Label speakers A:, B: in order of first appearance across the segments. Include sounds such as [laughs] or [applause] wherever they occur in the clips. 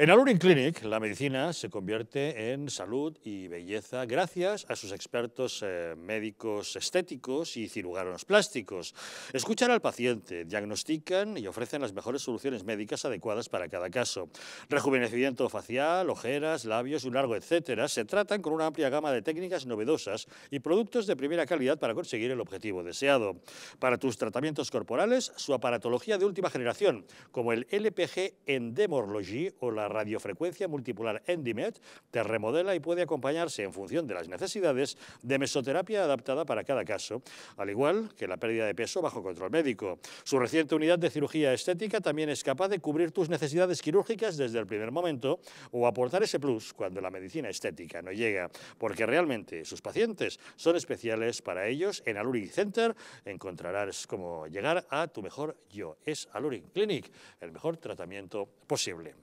A: En Alurin Clinic, la medicina se convierte en salud y belleza gracias a sus expertos eh, médicos estéticos y cirujanos plásticos. Escuchan al paciente, diagnostican y ofrecen las mejores soluciones médicas adecuadas para cada caso. Rejuvenecimiento facial, ojeras, labios un largo etcétera se tratan con una amplia gama de técnicas novedosas y productos de primera calidad para conseguir el objetivo deseado. Para tus tratamientos corporales, su aparatología de última generación, como el LPG Endemorlogy o la radiofrecuencia multipolar Endimet te remodela y puede acompañarse en función de las necesidades de mesoterapia adaptada para cada caso, al igual que la pérdida de peso bajo control médico. Su reciente unidad de cirugía estética también es capaz de cubrir tus necesidades quirúrgicas desde el primer momento o aportar ese plus cuando la medicina estética no llega, porque realmente sus pacientes son especiales para ellos. En Aluring Center encontrarás cómo llegar a tu mejor yo. Es Aluring Clinic, el mejor tratamiento posible.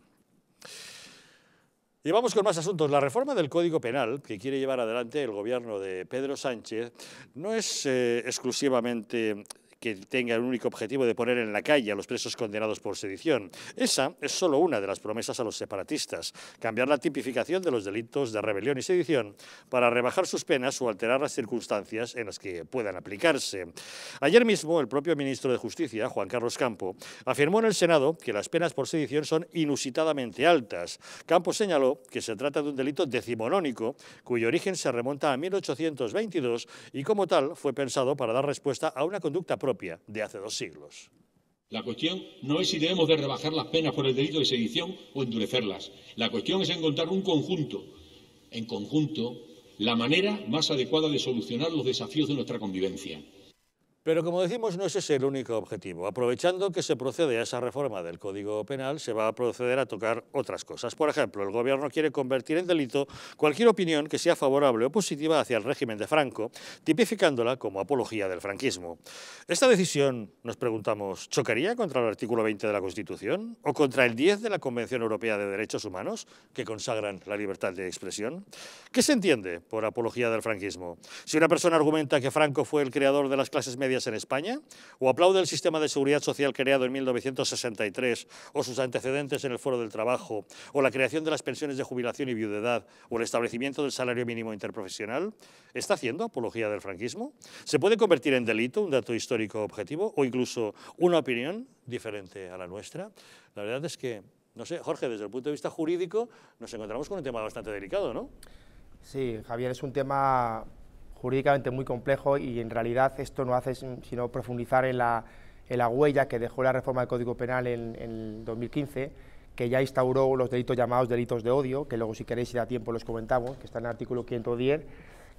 A: Y vamos con más asuntos. La reforma del Código Penal que quiere llevar adelante el gobierno de Pedro Sánchez no es eh, exclusivamente que tenga el único objetivo de poner en la calle a los presos condenados por sedición. Esa es solo una de las promesas a los separatistas, cambiar la tipificación de los delitos de rebelión y sedición para rebajar sus penas o alterar las circunstancias en las que puedan aplicarse. Ayer mismo el propio ministro de Justicia, Juan Carlos Campo, afirmó en el Senado que las penas por sedición son inusitadamente altas. Campo señaló que se trata de un delito decimonónico cuyo origen se remonta a 1822 y como tal fue pensado para dar respuesta a una conducta
B: de hace dos siglos. La cuestión no es si debemos de rebajar las penas por el delito de sedición o endurecerlas. La cuestión es encontrar un conjunto, en conjunto, la manera más adecuada de solucionar los desafíos de nuestra convivencia.
A: Pero como decimos, no ese es el único objetivo. Aprovechando que se procede a esa reforma del Código Penal, se va a proceder a tocar otras cosas. Por ejemplo, el Gobierno quiere convertir en delito cualquier opinión que sea favorable o positiva hacia el régimen de Franco, tipificándola como apología del franquismo. Esta decisión, nos preguntamos, ¿chocaría contra el artículo 20 de la Constitución o contra el 10 de la Convención Europea de Derechos Humanos, que consagran la libertad de expresión? ¿Qué se entiende por apología del franquismo? Si una persona argumenta que Franco fue el creador de las clases medias en España? ¿O aplaude el sistema de seguridad social creado en 1963, o sus antecedentes en el Foro del Trabajo, o la creación de las pensiones de jubilación y viudedad, o el establecimiento del salario mínimo interprofesional? ¿Está haciendo apología del franquismo? ¿Se puede convertir en delito un dato histórico objetivo, o incluso una opinión diferente a la nuestra? La verdad es que, no sé, Jorge, desde el punto de vista jurídico, nos encontramos con un tema bastante delicado, ¿no?
C: Sí, Javier, es un tema jurídicamente muy complejo y en realidad esto no hace sino profundizar en la, huella que dejó la reforma del Código Penal en, 2015, que ya instauró los delitos llamados delitos de odio, que luego si queréis y da tiempo los comentamos, que está en el artículo 510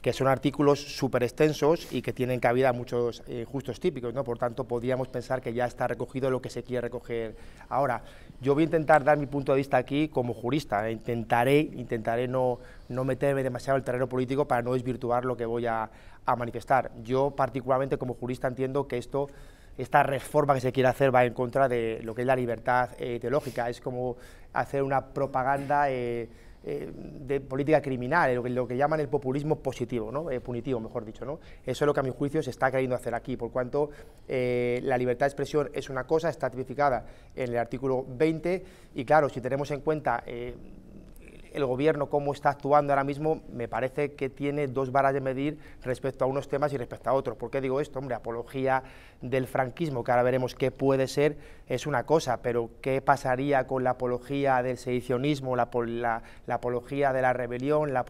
C: que son artículos súper extensos y que tienen cabida a muchos eh, justos típicos, ¿no? por tanto podríamos pensar que ya está recogido lo que se quiere recoger ahora. Yo voy a intentar dar mi punto de vista aquí como jurista, ¿eh? intentaré, intentaré no, no meterme demasiado en el terreno político para no desvirtuar lo que voy a, manifestar. Yo particularmente como jurista entiendo que esto esta reforma que se quiere hacer va en contra de lo que es la libertad ideológica, eh, teológica. Es como hacer una propaganda eh, de política criminal, lo que, llaman el populismo positivo, ¿no? Eh, punitivo, mejor dicho. ¿no? Eso es lo que a mi juicio se está queriendo hacer aquí, por cuanto eh, la libertad de expresión es una cosa, está en el artículo 20, y claro, si tenemos en cuenta el gobierno cómo está actuando ahora mismo, me parece que tiene dos varas de medir respecto a unos temas y respecto a otros. ¿Por qué digo esto? Hombre, apología del franquismo, que ahora veremos qué puede ser, es una cosa, pero ¿qué pasaría con la apología del sedicionismo, la, apología de la rebelión, la,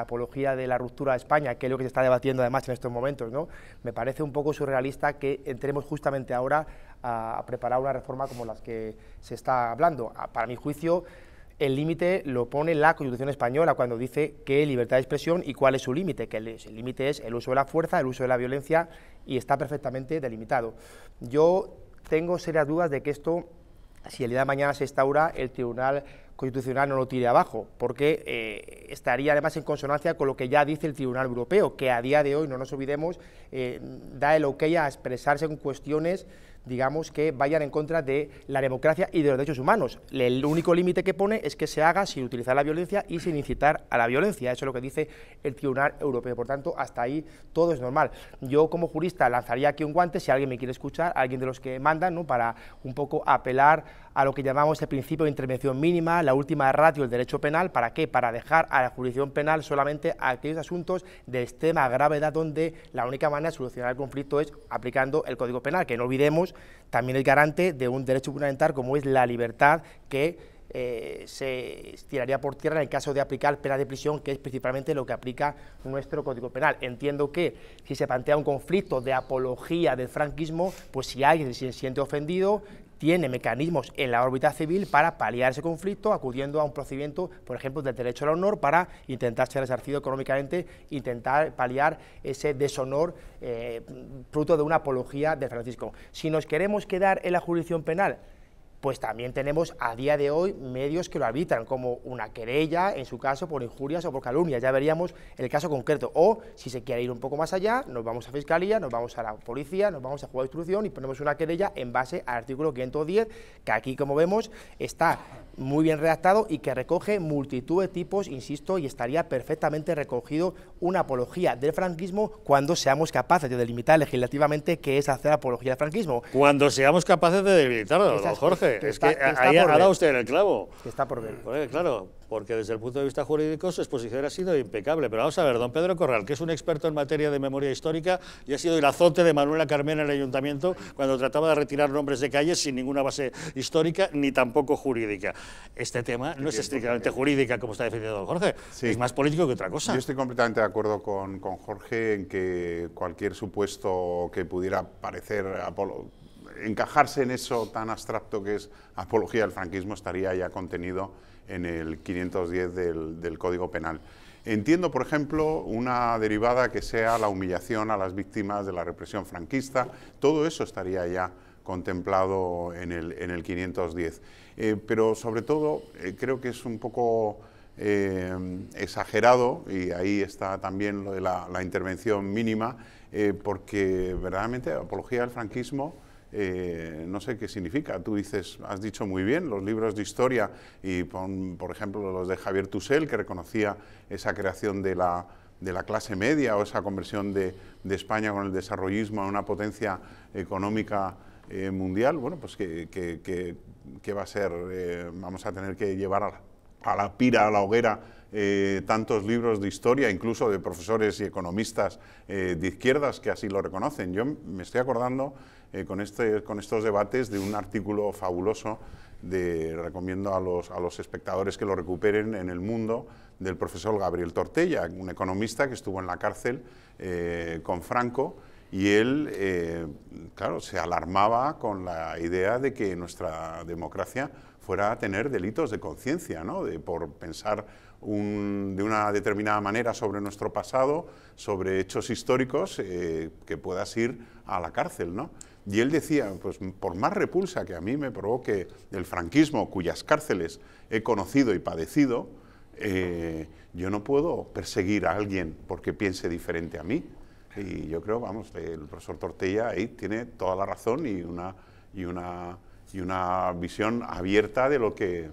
C: apología de la ruptura de España, que es lo que se está debatiendo además en estos momentos? ¿no? Me parece un poco surrealista que entremos justamente ahora a, preparar una reforma como las que se está hablando. para mi juicio, el límite lo pone la Constitución española cuando dice que libertad de expresión y cuál es su límite, que el límite es el uso de la fuerza, el uso de la violencia y está perfectamente delimitado. Yo tengo serias dudas de que esto, si el día de mañana se instaura, el Tribunal Constitucional no lo tire abajo, porque eh, estaría además en consonancia con lo que ya dice el Tribunal Europeo, que a día de hoy, no nos olvidemos, eh, da el ok a expresarse en cuestiones digamos, que vayan en contra de la democracia y de los derechos humanos. El único límite que pone es que se haga sin utilizar la violencia y sin incitar a la violencia. Eso es lo que dice el Tribunal Europeo. Por tanto, hasta ahí todo es normal. Yo como jurista lanzaría aquí un guante, si alguien me quiere escuchar, alguien de los que mandan, ¿no? para un poco apelar a lo que llamamos el principio de intervención mínima, la última ratio del derecho penal. ¿Para qué? Para dejar a la jurisdicción penal solamente aquellos asuntos de extrema gravedad donde la única manera de solucionar el conflicto es aplicando el Código Penal, que no olvidemos también es garante de un derecho fundamental como es la libertad que eh, se tiraría por tierra en el caso de aplicar pena de prisión, que es principalmente lo que aplica nuestro Código Penal. Entiendo que si se plantea un conflicto de apología del franquismo, pues si alguien se siente ofendido, tiene mecanismos en la órbita civil para paliar ese conflicto, acudiendo a un procedimiento, por ejemplo, del derecho al honor para intentar ser resarcido económicamente, intentar paliar ese deshonor eh, fruto de una apología de Francisco. Si nos queremos quedar en la jurisdicción penal, pues también tenemos a día de hoy medios que lo habitan como una querella, en su caso, por injurias o por calumnias. Ya veríamos el caso concreto. O, si se quiere ir un poco más allá, nos vamos a Fiscalía, nos vamos a la Policía, nos vamos a Juego de Instrucción y ponemos una querella en base al artículo 510, que aquí, como vemos, está muy bien redactado y que recoge multitud de tipos, insisto, y estaría perfectamente recogido una apología del franquismo cuando seamos capaces de delimitar legislativamente qué es hacer apología del franquismo.
A: Cuando seamos capaces de delimitarlo, Jorge es que, ha dado usted el clavo. Que está por ver. claro, porque desde el punto de vista jurídico su exposición ha sido impecable. Pero vamos a ver, don Pedro Corral, que es un experto en materia de memoria histórica y ha sido el azote de Manuela Carmen en el ayuntamiento cuando trataba de retirar nombres de calles sin ninguna base histórica ni tampoco jurídica. Este tema no es estrictamente jurídica, como está defendiendo don Jorge, es más político que otra cosa. Yo estoy
D: completamente de acuerdo con, con Jorge en que cualquier supuesto que pudiera parecer apolo encajarse en eso tan abstracto que es apología del franquismo estaría ya contenido en el 510 del, Código Penal. Entiendo, por ejemplo, una derivada que sea la humillación a las víctimas de la represión franquista, todo eso estaría ya contemplado en el, 510. Eh, pero sobre todo eh, creo que es un poco eh, exagerado, y ahí está también la, intervención mínima, porque verdaderamente apología del franquismo eh, no sé qué significa. Tú dices, has dicho muy bien, los libros de historia y por ejemplo los de Javier Tusell, que reconocía esa creación de la, de la clase media o esa conversión de, de España con el desarrollismo a una potencia económica eh, mundial, bueno, pues que, va a ser, eh, vamos a tener que llevar a la, pira, a la hoguera, tantos libros de historia, incluso de profesores y economistas de izquierdas que así lo reconocen. Yo me estoy acordando eh, con, este, con estos debates de un artículo fabuloso de, recomiendo a los, a los espectadores que lo recuperen en el mundo del profesor Gabriel Tortella, un economista que estuvo en la cárcel eh, con Franco y él, eh, claro, se alarmaba con la idea de que nuestra democracia fuera a tener delitos de conciencia, ¿no? de, por pensar un, de una determinada manera sobre nuestro pasado, sobre hechos históricos, que puedas ir a la cárcel. ¿no? Y él decía, pues por más repulsa que a mí me provoque el franquismo, cuyas cárceles he conocido y padecido, eh, yo no puedo perseguir a alguien porque piense diferente a mí. Y yo creo, vamos, el profesor Tortella ahí tiene toda la razón y una, y una, y una visión abierta de lo, que,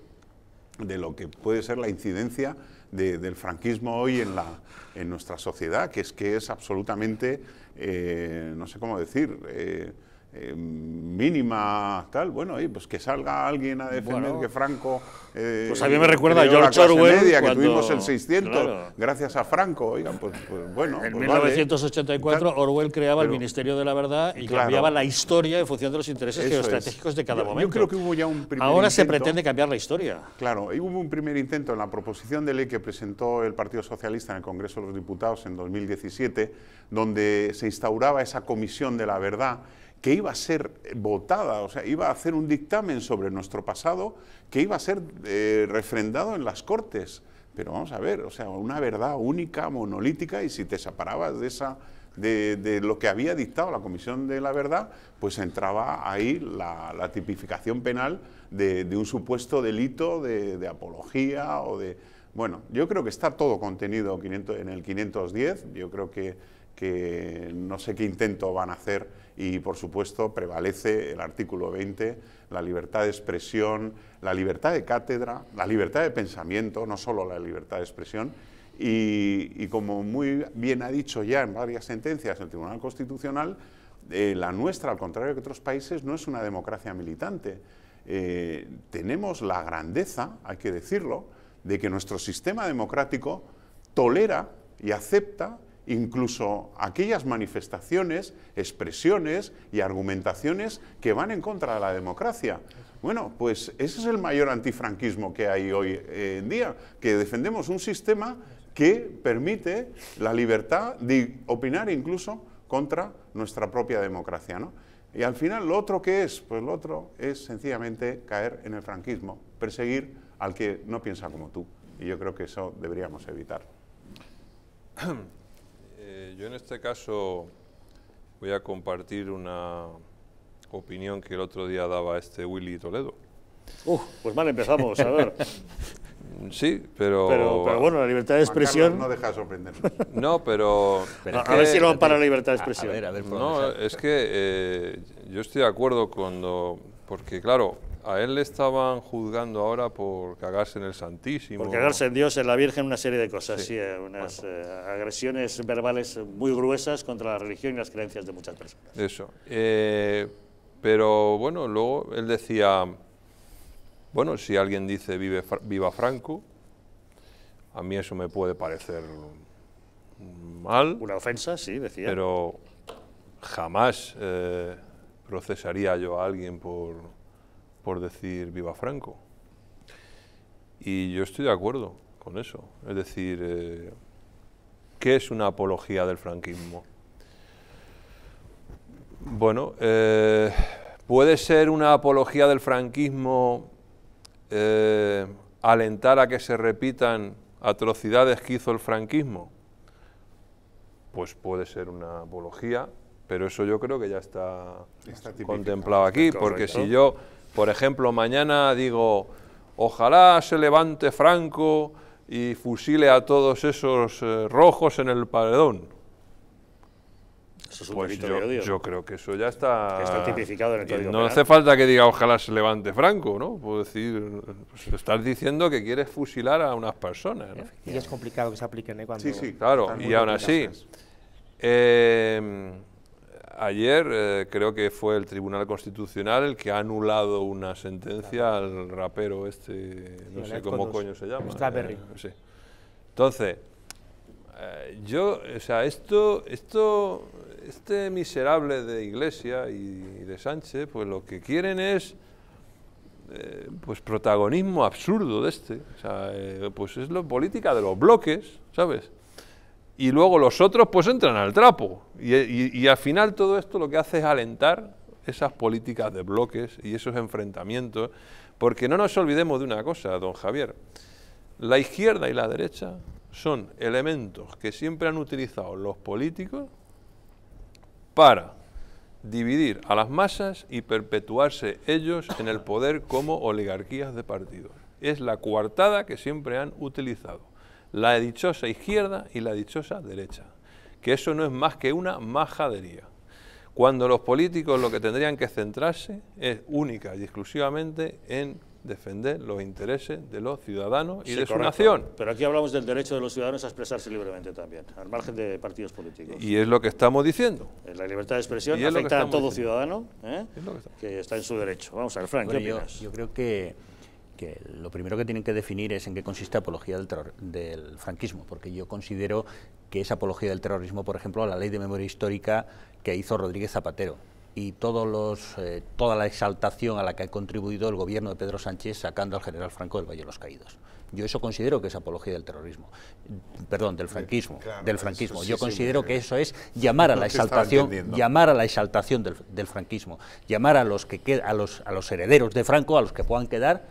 D: de lo que puede ser la incidencia del franquismo hoy en, la, en nuestra sociedad, que es que es absolutamente, eh, no sé cómo decir, eh, eh, mínima tal, bueno, y pues que salga alguien a defender que Franco...
A: Eh, pues a mí me recuerda a George Orwell que tuvimos el 600
D: gracias a Franco, oigan, pues, pues bueno... En 1984
A: pues Orwell creaba el Ministerio de la Verdad y cambiaba la historia en función de los intereses geoestratégicos de cada momento. Yo creo que hubo ya un primer Ahora se pretende cambiar la historia.
D: Claro, y hubo un primer intento en la proposición de ley que presentó el Partido Socialista en el Congreso de los Diputados en 2017, donde se instauraba esa comisión de la verdad que iba a ser votada, o sea, iba a hacer un dictamen sobre nuestro pasado que iba a ser eh, refrendado en las Cortes. Pero vamos a ver, o sea, una verdad única, monolítica, y si te separabas de esa de, lo que había dictado la Comisión de la Verdad, pues entraba ahí la, tipificación penal de, un supuesto delito de, apología o de... Bueno, yo creo que está todo contenido en el 510, yo creo que, que no sé qué intento van a hacer y, por supuesto, prevalece el artículo 20, la libertad de expresión, la libertad de cátedra, la libertad de pensamiento, no solo la libertad de expresión, y, como muy bien ha dicho ya en varias sentencias el Tribunal Constitucional, eh, la nuestra, al contrario que otros países, no es una democracia militante. Eh, tenemos la grandeza, hay que decirlo, de que nuestro sistema democrático tolera y acepta incluso aquellas manifestaciones, expresiones y argumentaciones que van en contra de la democracia. Bueno, pues ese es el mayor antifranquismo que hay hoy eh, en día, que defendemos un sistema que permite la libertad de opinar incluso contra nuestra propia democracia. Y al final, ¿lo otro qué es? Pues lo otro es sencillamente caer en el franquismo, perseguir al que no piensa como tú. Y yo creo que eso deberíamos evitar.
E: [clears throat] Eh, yo en este caso voy a compartir una opinión que el otro día daba este Willy Toledo. Uf, pues mal empezamos, a ver. [laughs] Sí, pero... pero... bueno, la libertad de
D: expresión... No deja de sorprendernos.
E: [laughs] No, pero... a, ver si no para la libertad de expresión. no, es que eh, yo estoy de acuerdo cuando... Porque, claro, a él le estaban juzgando ahora por cagarse en el Santísimo. Por cagarse en
A: Dios, en la Virgen, una serie de cosas, sí, eh, unas eh, agresiones verbales muy gruesas contra la religión y las creencias de muchas personas.
E: Eso. Eh, pero bueno, luego él decía, bueno, si alguien dice viva Franco, a mí eso me puede parecer mal. Una ofensa, sí, decía. Pero jamás procesaría yo a alguien por por decir viva Franco. Y yo estoy de acuerdo con eso. Es decir, eh, ¿qué es una apología del franquismo? Bueno, eh, ¿puede ser una apología del franquismo eh, alentar a que se repitan atrocidades que hizo el franquismo? Pues puede ser una apología, pero eso yo creo que ya está contemplado aquí, porque si yo por ejemplo, mañana digo, ojalá se levante Franco y fusile a todos esos eh, rojos en el paredón. Eso es un pues yo, de odio. Yo creo que eso ya está... está tipificado en el Código No hace falta que diga ojalá se levante Franco, ¿no? Puedo decir, pues, estás diciendo que quieres fusilar a unas personas, ¿no?
C: Y es complicado que se apliquen, ¿eh? Cuando sí, sí, claro. Y aún
E: así... Ayer eh, creo que fue el Tribunal Constitucional el que ha anulado una sentencia al rapero este, no sé cómo coño se llama. Eh, sí. Entonces, eh, yo, o sea, esto, esto, este miserable de Iglesia y, de Sánchez, pues lo que quieren es eh, pues protagonismo absurdo de este. O sea, pues es la política de los bloques, ¿sabes? y luego los otros pues entran al trapo. Y, y, al final todo esto lo que hace es alentar esas políticas de bloques y esos enfrentamientos, porque no nos olvidemos de una cosa, don Javier, la izquierda y la derecha son elementos que siempre han utilizado los políticos para dividir a las masas y perpetuarse ellos en el poder como oligarquías de partidos. Es la coartada que siempre han utilizado la dichosa izquierda y la dichosa derecha, que eso no es más que una majadería. Cuando los políticos lo que tendrían que centrarse es única y exclusivamente en defender los intereses de los ciudadanos y de su nación. Pero aquí hablamos del derecho de los ciudadanos a expresarse libremente también,
A: al margen de partidos políticos. Y es lo
E: que estamos diciendo.
A: Eh, la libertad de expresión afecta a todo ciudadano ¿eh? que, está. en su derecho. Vamos a ver, Frank,
F: yo creo que que lo primero que tienen que definir es en qué consiste la apología del, del, franquismo, porque yo considero que esa apología del terrorismo, por ejemplo, a la ley de memoria histórica que hizo Rodríguez Zapatero y todos los, eh, toda la exaltación a la que ha contribuido el gobierno de Pedro Sánchez sacando al general Franco del Valle de los Caídos. Yo eso considero que es apología del terrorismo, perdón, del franquismo, del franquismo. Yo considero que eso es llamar a la exaltación, llamar a la exaltación del, del, franquismo, llamar a los que a los, a los herederos de Franco, a los que puedan quedar,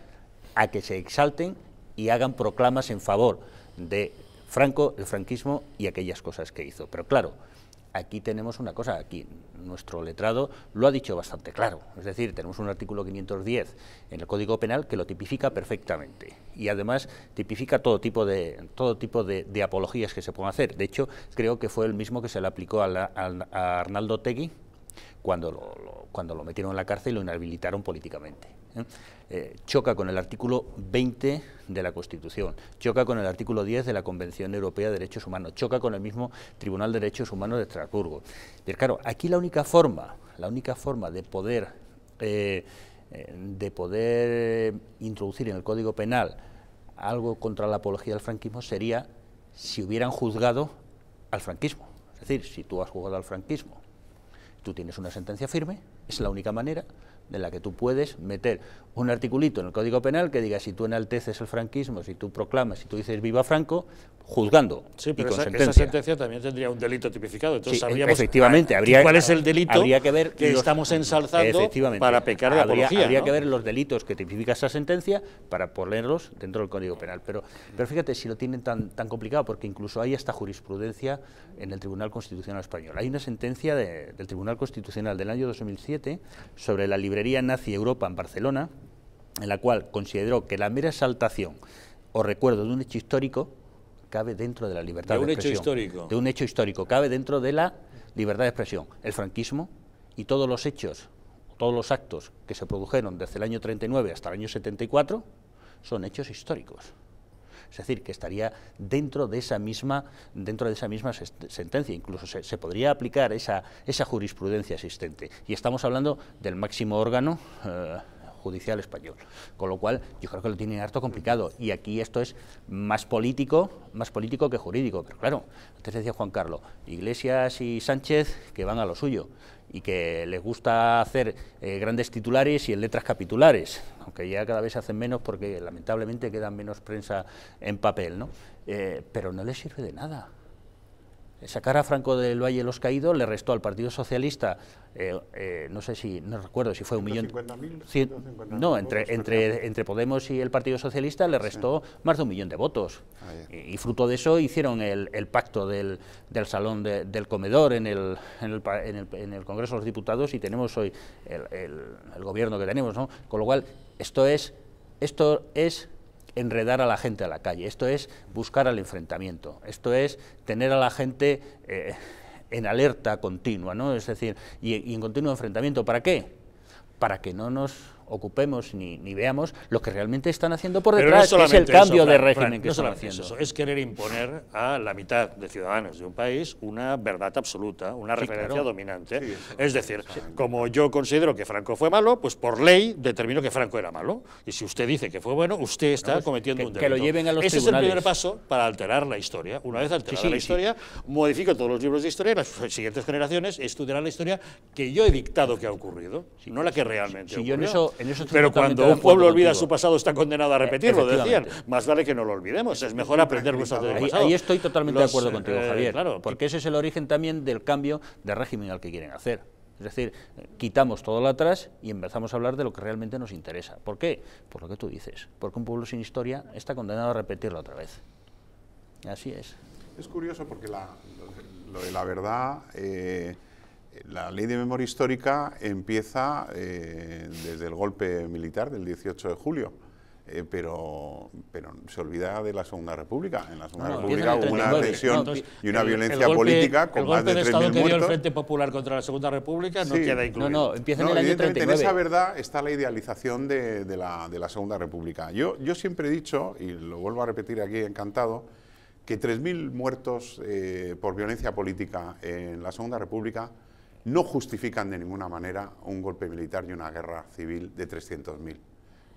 F: a que se exalten y hagan proclamas en favor de Franco, el franquismo y aquellas cosas que hizo. Pero claro, aquí tenemos una cosa, aquí nuestro letrado lo ha dicho bastante claro, es decir, tenemos un artículo 510 en el Código Penal que lo tipifica perfectamente y además tipifica todo tipo de, todo tipo de, apologías que se pueden hacer. De hecho, creo que fue el mismo que se le aplicó a, Arnaldo Tegui cuando cuando lo metieron en la cárcel y lo inhabilitaron políticamente. ¿eh? Eh, choca con el artículo 20 de la Constitución, choca con el artículo 10 de la Convención Europea de Derechos Humanos, choca con el mismo Tribunal de Derechos Humanos de Estrasburgo. claro, aquí la única forma, la única forma de poder, eh, de poder introducir en el Código Penal algo contra la apología del franquismo sería si hubieran juzgado al franquismo. Es decir, si tú has juzgado al franquismo, tú tienes una sentencia firme, es la única manera en la que tú puedes meter un articulito en el Código Penal que diga si tú enalteces el franquismo, si tú proclamas, si tú dices viva Franco, juzgando. y con esa, sentencia. esa, sentencia también tendría un delito tipificado. Entonces e- efectivamente, habría, cuál es el delito habría que, ver que estamos ensalzando para pecar de habría, apología. Habría que ver los delitos que tipifica esa sentencia para ponerlos dentro del Código Penal. Pero, pero fíjate si lo tienen tan, tan complicado, porque incluso hay esta jurisprudencia en el Tribunal Constitucional Español. Hay una sentencia del Tribunal Constitucional del año 2007 sobre la librería nazi Europa en Barcelona, en la cual consideró que la mera exaltación o recuerdo de un hecho histórico cabe dentro de la libertad de, un de expresión. Hecho histórico. De un hecho histórico, cabe dentro de la libertad de expresión. El franquismo y todos los hechos, todos los actos que se produjeron desde el año 39 hasta el año 74 son hechos históricos. Es decir, que estaría dentro de esa misma, dentro de esa misma sentencia. Incluso se, podría aplicar esa, jurisprudencia existente. Y estamos hablando del máximo órgano eh, judicial español. Con lo cual, yo creo que lo tienen harto complicado. Y aquí esto es más político, más político que jurídico. Pero claro, antes decía Juan Carlos, Iglesias y Sánchez que van a lo suyo y que les gusta hacer eh, grandes titulares y en letras capitulares, aunque ya cada vez se hacen menos porque lamentablemente quedan menos prensa en papel, ¿no? Eh, pero no les sirve de nada sacar a Franco del Valle los Caídos le restó al Partido Socialista, eh, eh, no sé si, no recuerdo si fue un millón... no, entre, entre, entre Podemos y el Partido Socialista le restó más de un millón de votos. y, fruto de eso hicieron el, pacto del, del salón del comedor en el, en el, en, el, Congreso de los Diputados y tenemos hoy el, el gobierno que tenemos, ¿no? Con lo cual, esto es... Esto es enredar a la gente a la calle, esto es buscar al enfrentamiento, esto es tener a la gente eh, en alerta continua, ¿no? es decir, y en continuo enfrentamiento. ¿Para qué? Para que no nos ocupemos ni, ni veamos lo que realmente están haciendo por detrás, es el cambio de régimen que están
A: es querer imponer a la mitad de ciudadanos de un país una verdad absoluta, una referencia dominante. es decir, como yo considero que Franco fue malo, pues por ley determino que Franco era malo. Y si usted dice que fue bueno, usted está cometiendo un delito. Que lo lleven a los Ese es el primer paso para alterar la historia. Una vez alterada la historia, modifico todos los libros de historia y las siguientes generaciones estudiarán la historia que yo he dictado que ha ocurrido, no la que realmente ocurrió. Yo eso pero cuando un pueblo olvida su pasado está condenado a eh, repetirlo, decían. Más vale que no lo olvidemos, es mejor aprender nuestro pasado. Ahí estoy totalmente de acuerdo contigo, eh, Javier,
F: claro, porque ese es el origen también del cambio de régimen al que quieren hacer. Es decir, quitamos todo lo atrás y empezamos a hablar de lo que realmente nos interesa. ¿Por qué? Por lo que tú dices. Porque un pueblo sin historia está condenado a repetirlo otra vez. Así es.
D: Es curioso porque la, lo de la verdad... Eh, la ley de memoria histórica empieza eh, desde el golpe militar del 18 de julio. Eh, pero, pero se olvida de la Segunda República. En la Segunda República hubo una tensión y una
A: violencia política con más de, Estado que dio el Frente Popular contra la Segunda República no queda incluido. No, empieza en el año 39. En esa
D: verdad está la idealización de, la, Segunda República. Yo, yo siempre he dicho, y lo vuelvo a repetir aquí encantado, que 3.000 muertos eh, por violencia política en la Segunda República no justifican de ninguna manera un golpe militar y una guerra civil de 300.000.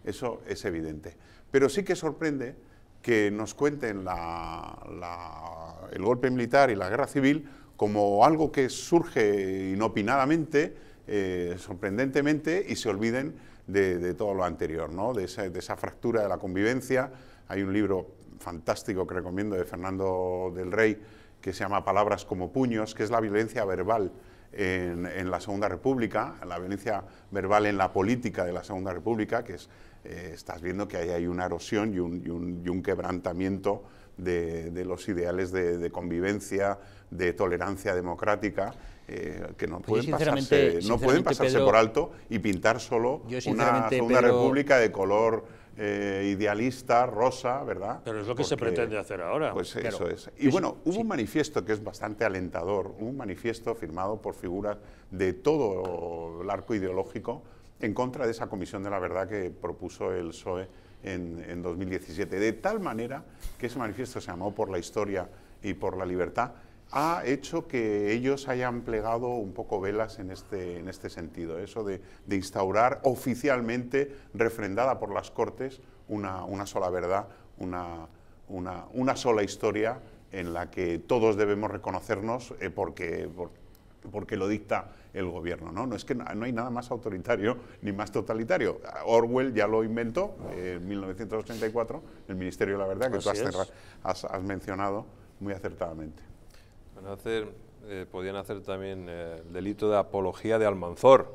D: Eso es evidente. Pero sí que sorprende que nos cuenten el golpe militar y la guerra civil como algo que surge inopinadamente, eh, sorprendentemente, y se olviden de, todo lo anterior, ¿no? de, esa, de esa fractura de la convivencia. Hay un libro fantástico que recomiendo de Fernando del Rey que se llama Palabras como puños, que es la violencia verbal en, la Segunda República, la violencia verbal en la política de la Segunda República, que es, eh, estás viendo que ahí hay una erosión y un, quebrantamiento de, los ideales de, convivencia, de tolerancia democrática, eh, que no pueden pasarse, no pueden pasarse por alto y pintar solo una Segunda República de color eh, idealista, rosa, ¿verdad?
A: Pero es lo que se pretende hacer ahora. Pues eso es. Y bueno,
D: hubo un manifiesto que es bastante alentador, un manifiesto firmado por figuras de todo el arco ideológico en contra de esa comisión de la verdad que propuso el PSOE en, en 2017. De tal manera que ese manifiesto se llamó Por la Historia y por la Libertad, ha hecho que ellos hayan plegado un poco velas en este, en este sentido, eso de, instaurar oficialmente, refrendada por las Cortes, una, sola verdad, una, una, sola historia en la que todos debemos reconocernos eh, porque, porque lo dicta el gobierno. ¿no? es que no, hay nada más autoritario ni más totalitario. Orwell ya lo inventó en 1984, el Ministerio de la Verdad, que tú has mencionado muy acertadamente
E: hacer, eh, podían hacer también eh, el delito de apología de Almanzor.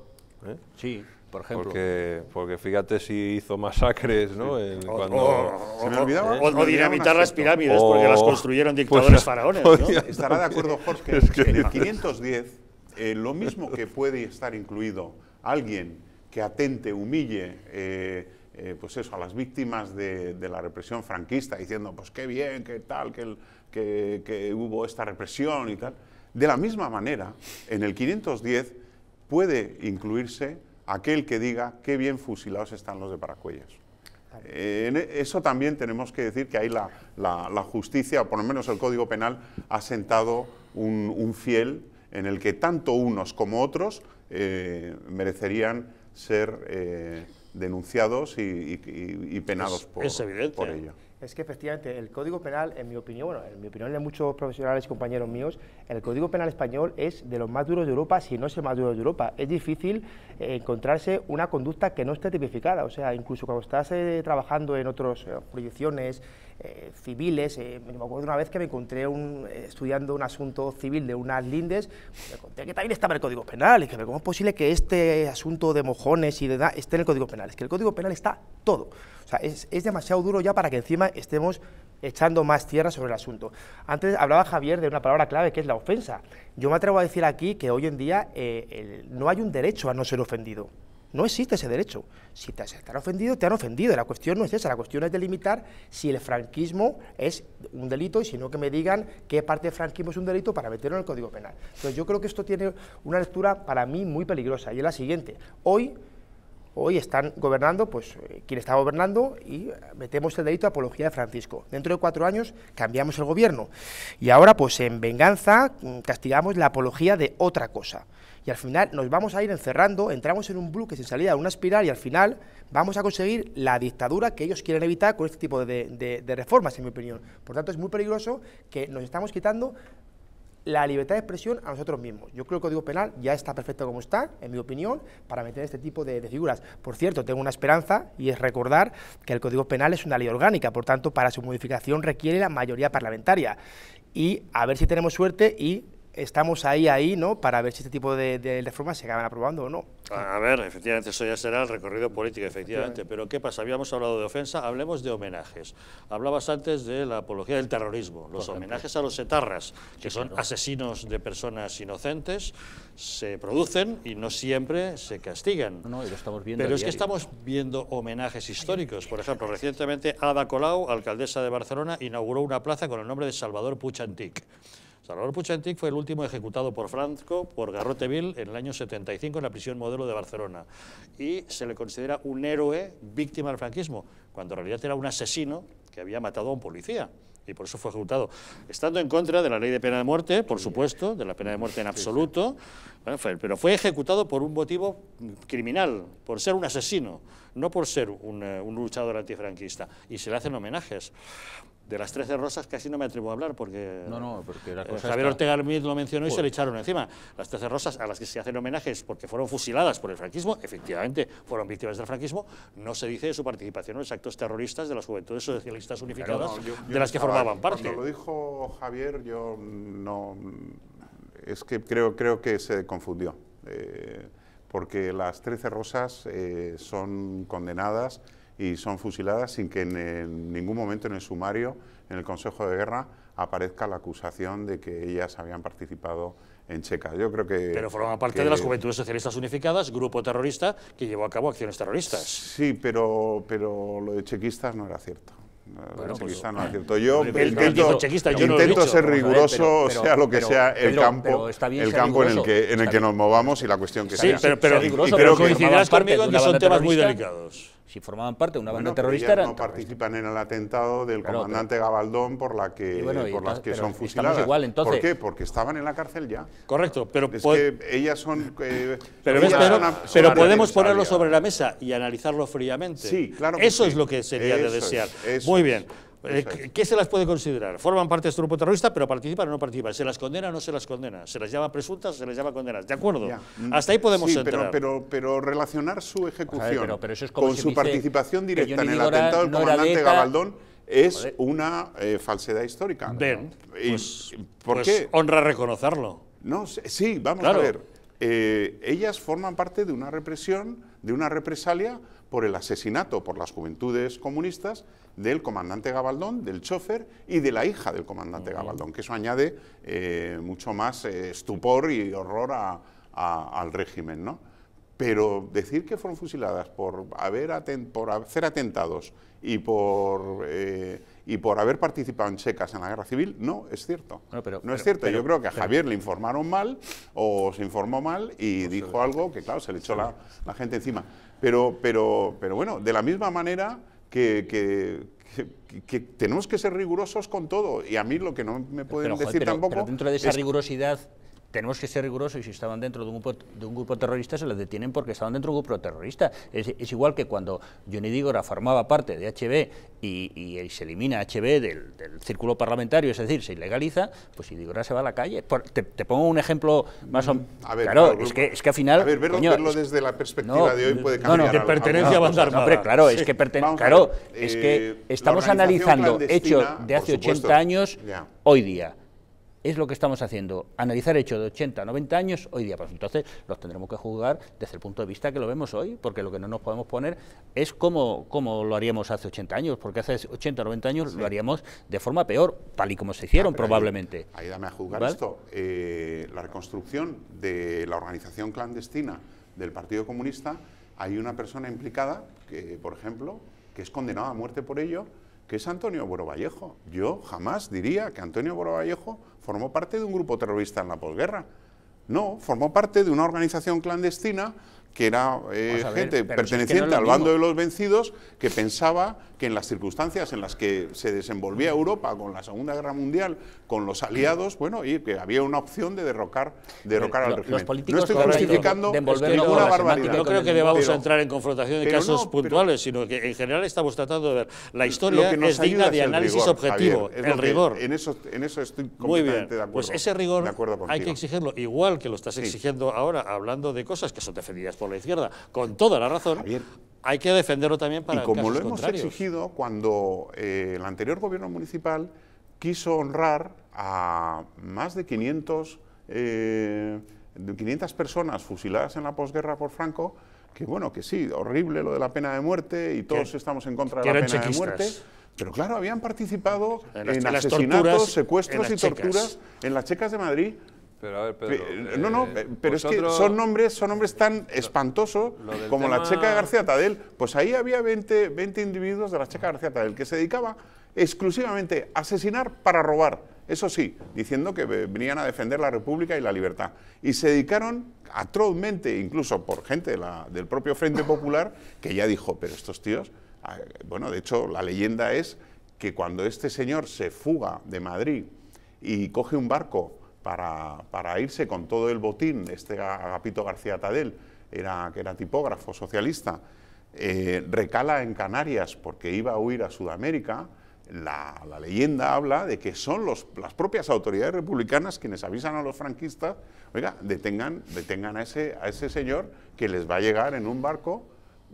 E: ¿eh? Sí. Por ejemplo. Porque, fíjate si hizo masacres, ¿no? o, dinamitar las pirámides, porque las construyeron pues dictadores faraones. Estará
A: de acuerdo Jorge [laughs] que en el 510,
D: lo mismo que puede estar incluido alguien que atente, humille, eh, pues eso, a las víctimas de, la represión franquista, diciendo, pues qué bien, qué tal, que, que, hubo esta represión y tal. De la misma manera, en el 510 puede incluirse aquel que diga qué bien fusilados están los de Paracuellos. en e, eso también tenemos que decir que ahí la, justicia, o por lo menos el Código Penal, ha sentado un, fiel en el que tanto unos como otros eh, merecerían ser eh, denunciados y, penados por por, es evidente.
A: ello.
C: Es que efectivamente el Código Penal, en mi opinión, bueno, en mi opinión de muchos profesionales y compañeros míos, el Código Penal español es de los más duros de Europa, si no es el más duro de Europa. Es difícil eh, encontrarse una conducta que no esté tipificada. O sea, incluso cuando estás eh, trabajando en otras proyecciones, eh, eh, civiles. Eh, me acuerdo una vez que me encontré un, eh, estudiando un asunto civil de unas lindes, me conté que también estaba en el Código Penal, y que cómo es posible que este asunto de mojones y de edad esté en el Código Penal. Es que el Código Penal está todo. O sea, es, demasiado duro ya para que encima estemos echando más tierra sobre el asunto. Antes hablaba Javier de una palabra clave que es la ofensa. Yo me atrevo a decir aquí que hoy en día no hay un derecho a no ser ofendido. No existe ese derecho. Si te, han ofendido, te han ofendido. La cuestión no es esa, la cuestión es delimitar si el franquismo es un delito y si no que me digan qué parte del franquismo es un delito para meterlo en el Código Penal. Entonces yo creo que esto tiene una lectura para mí muy peligrosa y es la siguiente. Hoy hoy están gobernando, pues eh, quien está gobernando y eh, metemos el delito de apología de Francisco. Dentro de cuatro años cambiamos el gobierno y ahora pues en venganza mm, castigamos la apología de otra cosa y al final nos vamos a ir encerrando, entramos en un bloque sin salida, una espiral y al final vamos a conseguir la dictadura que ellos quieren evitar con este tipo de, reformas, en mi opinión. Por tanto, es muy peligroso que nos estamos quitando la libertad de expresión a nosotros mismos. Yo creo que el Código Penal ya está perfecto como está, en mi opinión, para meter este tipo de, figuras. Por cierto, tengo una esperanza y es recordar que el Código Penal es una ley orgánica, por tanto, para su modificación requiere la mayoría parlamentaria. Y a ver si tenemos suerte y estamos ahí, ahí, ¿no? Para ver si este tipo de, reformas se acaban aprobando o no. A
A: ver, efectivamente, eso ya será el recorrido político, efectivamente. Pero ¿qué pasa? Habíamos hablado de ofensa, hablemos de homenajes. Hablabas antes de la apología del terrorismo, los homenajes a los etarras, que son asesinos de personas inocentes, se producen y no siempre se castigan. No, y lo estamos viendo Pero es que estamos viendo homenajes históricos. Por ejemplo, recientemente Ada Colau, alcaldesa de Barcelona, inauguró una plaza con el nombre de Salvador Puchantic. Salvador Puchantik fue el último ejecutado por Franco por Garroteville en el año 75 en la prisión modelo de Barcelona y se le considera un héroe víctima del franquismo, cuando en realidad era un asesino que había matado a un policía y por eso fue ejecutado. Estando en contra de la ley de pena de muerte, por supuesto, de la pena de muerte en absoluto, pero fue ejecutado por un motivo criminal, por ser un asesino, no por ser un, eh, un luchador antifranquista. Y se le hacen homenajes de las 13 rosas casi no me atrevo a hablar porque, no, porque eh, Javier Ortega Armid lo mencionó y se le echaron encima. Las 13 rosas a las que se hacen homenajes porque fueron fusiladas por el franquismo, efectivamente fueron víctimas del franquismo, no se dice de su participación en los actos terroristas de las juventudes socialistas unificadas de las que formaban parte. Cuando lo
D: dijo Javier, yo no... Es que creo, creo que se confundió, eh, porque las trece rosas eh, son condenadas y son fusiladas sin que en, ningún momento en el sumario, en el Consejo de Guerra, aparezca la acusación de que ellas habían participado en Checa. Yo creo que... Pero forman parte de las
A: Juventudes Socialistas Unificadas, grupo terrorista que llevó a cabo acciones terroristas.
D: Sí, pero, pero lo de chequistas no era cierto. Pues no era cierto. Yo intento, ser riguroso, [laughs] sea lo que sea el campo, el campo en el que en el que nos movamos y la cuestión que sí, sea. Sí, pero, pero, coincidirás conmigo en que son temas muy delicados
F: si formaban parte de una banda terrorista no participan en el
D: atentado del comandante Gabaldón por la que por las que son fusiladas igual, entonces... por qué porque
A: estaban en la cárcel ya correcto pero es que ellas
D: son eh, pero, podemos ponerlo
A: sobre la mesa y analizarlo fríamente sí claro eso es lo que sería de desear muy bien eh, ¿Qué se las puede considerar? Forman parte de este grupo terrorista, pero participan o no participan. ¿Se las condena o no se las condena? ¿Se las llama presuntas o se las llama condenas? ¿De acuerdo? Hasta ahí podemos entrar. Pero,
D: relacionar su ejecución con su participación directa en el atentado del comandante Gabaldón es una eh, falsedad histórica. Pues, pues honra
A: reconocerlo.
D: sí, vamos a ver. Eh, ellas forman parte de una represión, de una represalia por el asesinato por las juventudes comunistas del comandante Gabaldón, del chofer y de la hija del comandante Gabaldón, que eso añade eh, mucho más eh, estupor y horror al régimen, ¿no? Pero decir que fueron fusiladas por haber hacer atentados y por eh, y por haber participado en checas en la guerra civil, no es cierto.
F: no es cierto. Yo creo
D: que a Javier le informaron mal o se informó mal y pues dijo algo que, claro, se le echó la, la gente encima. Pero, pero, pero bueno, de la misma manera que, que tenemos que ser rigurosos con todo. Y a mí lo que no me pueden decir tampoco. Pero dentro de esa
F: rigurosidad tenemos que ser rigurosos y si estaban dentro de un grupo, de un grupo terrorista se los detienen porque estaban dentro de un grupo terrorista. Es, igual que cuando Johnny Dígora formaba parte de HB y, eh, se elimina HB del, círculo parlamentario, es decir, se ilegaliza, pues si Dígora se va a la calle. te, pongo un ejemplo más mm, a Claro, es, que, es, que, al final... A ver, verlo,
D: desde la perspectiva de hoy puede cambiar. No, pertenencia a Bandar. Hombre, claro, es que, claro, es que eh, estamos
F: analizando hechos de hace 80 años hoy día es lo que estamos haciendo, analizar hechos de 80, 90 años hoy día. Pues entonces los tendremos que juzgar desde el punto de vista que lo vemos hoy, porque lo que no nos podemos poner es cómo lo haríamos hace 80 años, porque hace 80, 90 años lo haríamos de forma peor, tal y como se hicieron ah, probablemente. Ahí, dame a juzgar esto.
D: Eh, la reconstrucción de la organización clandestina del Partido Comunista, hay una persona implicada, que, por ejemplo, que es condenada a muerte por ello, que es Antonio Vallejo. Yo jamás diría que Antonio Borovallejo formó parte de un grupo terrorista en la posguerra. No, formó parte de una organización clandestina que era eh, gente perteneciente al bando de los vencidos que pensaba que en las circunstancias en las que se desenvolvía Europa con la Segunda Guerra Mundial, con los aliados, bueno, y que había una opción de derrocar,
A: derrocar al régimen. no estoy justificando ninguna barbaridad. No creo que debamos entrar en confrontación de casos puntuales, sino que en general estamos tratando de ver. La historia que es digna de análisis objetivo, el rigor.
D: En eso, en eso estoy completamente de pues acuerdo. Pues ese
A: rigor hay que exigirlo, igual que lo estás exigiendo ahora, hablando de cosas que son defendidas por la izquierda, con toda la razón, hay que defenderlo también para Y como lo hemos exigido
D: cuando eh, el anterior gobierno municipal quiso honrar a más de 500, 500 eh, personas fusiladas en la posguerra por Franco, que bueno, que sí, horrible lo de la pena de muerte y todos estamos en contra de la pena de muerte. Pero claro, habían participado en, asesinatos, secuestros y torturas en las checas de Madrid
E: eh, no, no, eh, eh, pero es que son
D: nombres, son nombres tan espantosos como la Checa García Tadel. Pues ahí había 20, 20 individuos de la Checa García Tadel que se dedicaba exclusivamente a asesinar para robar. Eso sí, diciendo que venían a defender la República y la libertad. Y se dedicaron atrozmente, incluso por gente del propio Frente Popular, que ya dijo, pero estos tíos, ah, bueno, de hecho la leyenda es que cuando este señor se fuga de Madrid y coge un barco para, irse con todo el botín, este Agapito García Tadel, era, que era tipógrafo socialista, eh, recala en Canarias porque iba a huir a Sudamérica, la, leyenda habla de que son las propias autoridades republicanas quienes avisan a los franquistas, oiga, detengan, detengan a, ese, a ese señor que les va a llegar en un barco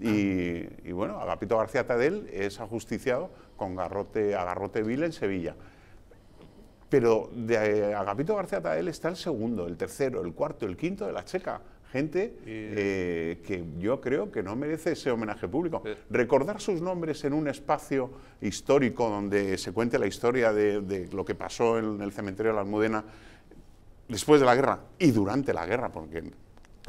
D: y, bueno, Agapito García Tadel es ajusticiado con garrote, a garrote vil en Sevilla. Pero de eh, Agapito García Tael está el segundo, el tercero, el cuarto, el quinto de la checa. Gente eh, que yo creo que no merece ese homenaje público. Eh. Recordar sus nombres en un espacio histórico donde se cuente la historia de, lo que pasó en el cementerio de la Almudena después de la guerra y durante la guerra, porque en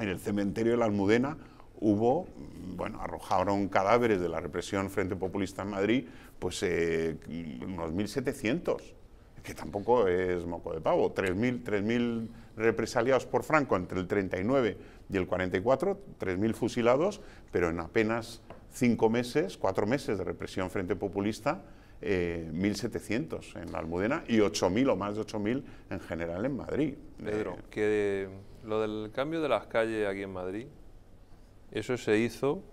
D: el cementerio de la Almudena hubo, bueno, arrojaron cadáveres de la represión Frente Populista en Madrid, pues eh, unos 1.700 que tampoco es moco de pavo, 3.000 represaliados por Franco entre el 39 y el 44, 3.000 fusilados, pero en apenas cinco meses, cuatro meses de represión frente populista, 1.700 eh, en la Almudena y 8.000 o más de 8.000 en general en Madrid.
E: Pedro, eh, que lo del cambio de las calles aquí en Madrid, eso se hizo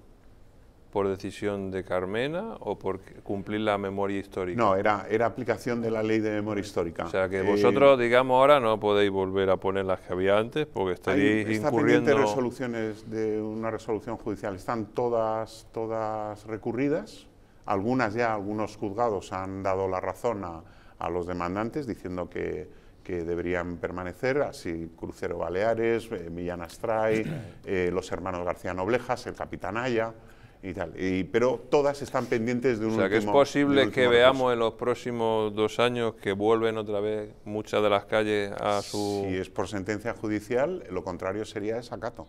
E: por decisión de Carmena o por cumplir la memoria histórica? No,
D: era, era aplicación de la ley de memoria histórica. O sea, que eh, vosotros,
E: digamos, ahora no podéis volver a poner las que había antes porque estaréis está incurriendo... Pendiente
D: resoluciones de una resolución judicial. Están todas, todas recurridas. Algunas ya, algunos juzgados han dado la razón a, los demandantes diciendo que, que deberían permanecer, así Crucero Baleares, eh, Millán Astray, [clears throat] eh, los hermanos García Noblejas, el Capitán Aya y tal. Y, pero todas están pendientes de un O sea, que es posible que veamos
E: en los próximos dos años que vuelven otra vez muchas de las calles a su...
D: Si es por sentencia judicial, lo contrario sería desacato,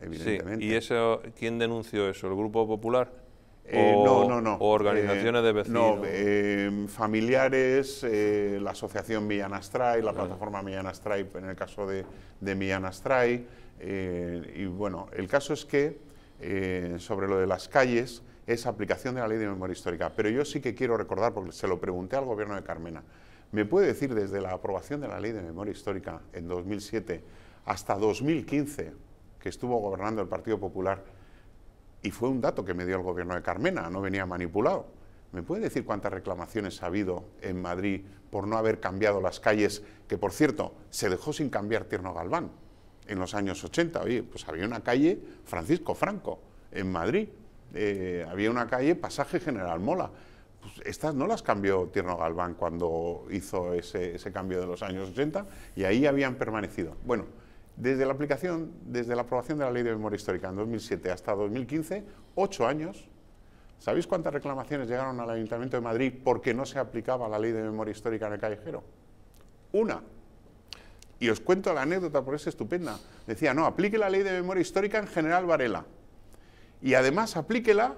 D: evidentemente.
E: ¿Y eso, quién denunció eso? ¿El Grupo Popular? Eh, no, no, no. O organizaciones eh, de vecinos. No,
D: em, familiares, eh, la Asociación Villanastray, la plataforma ah. en el caso de, de y bueno, el caso es que eh, sobre lo de las calles es aplicación de la ley de memoria histórica. Pero yo sí que quiero recordar, porque se lo pregunté al gobierno de Carmena, ¿me puede decir desde la aprobación de la ley de memoria histórica en 2007 hasta 2015, que estuvo gobernando el Partido Popular, y fue un dato que me dio el gobierno de Carmena, no venía manipulado. ¿Me puede decir cuántas reclamaciones ha habido en Madrid por no haber cambiado las calles, que por cierto, se dejó sin cambiar Tierno Galván? en los años 80. Oye, pues había una calle Francisco Franco en Madrid, eh, había una calle Pasaje General Mola. Pues estas no las cambió Tierno Galván cuando hizo ese, ese, cambio de los años 80 y ahí habían permanecido. Bueno, desde la aplicación, desde la aprobación de la Ley de Memoria Histórica en 2007 hasta 2015, ocho años. ¿Sabéis cuántas reclamaciones llegaron al Ayuntamiento de Madrid porque no se aplicaba la Ley de Memoria Histórica en el callejero? Una. Y os cuento la anécdota porque es estupenda. Decía, no, aplique la ley de memoria histórica en General Varela. Y además aplíquela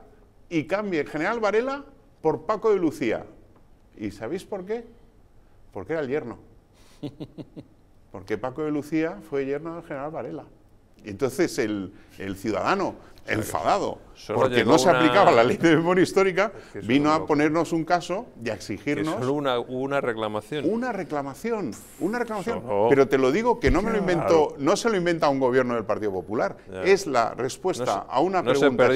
D: y cambie General Varela por Paco de Lucía. ¿Y sabéis por qué? Porque era el yerno. Porque Paco de Lucía fue yerno del general Varela. Entonces el, el ciudadano enfadado, porque no se aplicaba la ley de memoria histórica, vino a ponernos un caso y a exigirnos...
E: Solo una, reclamación. Una reclamación, una reclamación. Pero te lo
D: digo que no me lo inventó, no se lo inventa un gobierno del Partido Popular, es la respuesta a una pregunta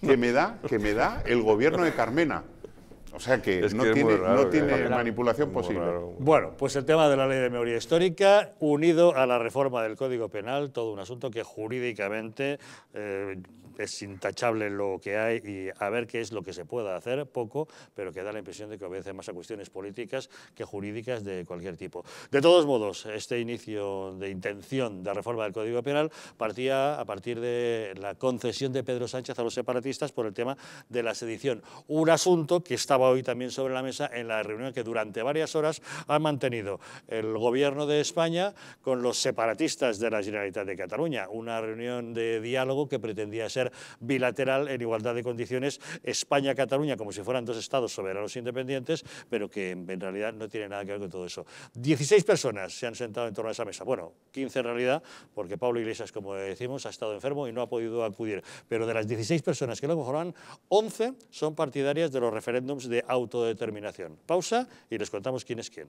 D: que me da que me da el gobierno de Carmena. O sea que no tiene, manipulación posible.
A: Bueno, pues el tema de la ley de memoria histórica, unido a la reforma del Código Penal, todo un asunto que jurídicamente eh, es intachable lo que hay y a ver qué es lo que se pueda hacer, poco, pero que da la impresión de que obedece más a cuestiones políticas que jurídicas de cualquier tipo. De todos modos, este inicio de intención de reforma del Código Penal partía a partir de la concesión de Pedro Sánchez a los separatistas por el tema de la sedición, un asunto que estaba hoy también sobre la mesa en la reunión que durante varias horas ha mantenido el gobierno de España con los separatistas de la Generalitat de Cataluña, una reunión de diálogo que pretendía ser bilateral en igualdad de condiciones España-Cataluña como si fueran dos estados soberanos e independientes, pero que en realidad no tiene nada que ver con todo eso. 16 personas se han sentado en torno a esa mesa, bueno, 15 en realidad, porque Pablo Iglesias, como decimos, ha estado enfermo y no ha podido acudir, pero de las 16 personas que lo conforman, 11 son partidarias de los referéndums de autodeterminación. Pausa y les contamos quién es quién.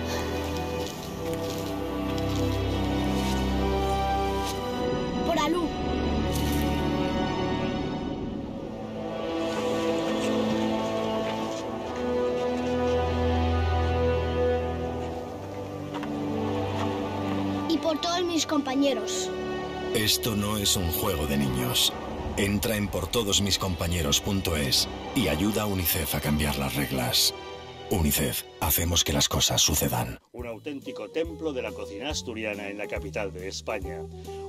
G: por todos mis compañeros. Esto no es un juego de niños. Entra en portodosmiscompañeros.es y ayuda a UNICEF a cambiar las reglas. UNICEF, hacemos que las cosas sucedan.
A: Un auténtico templo de la cocina asturiana en la capital de España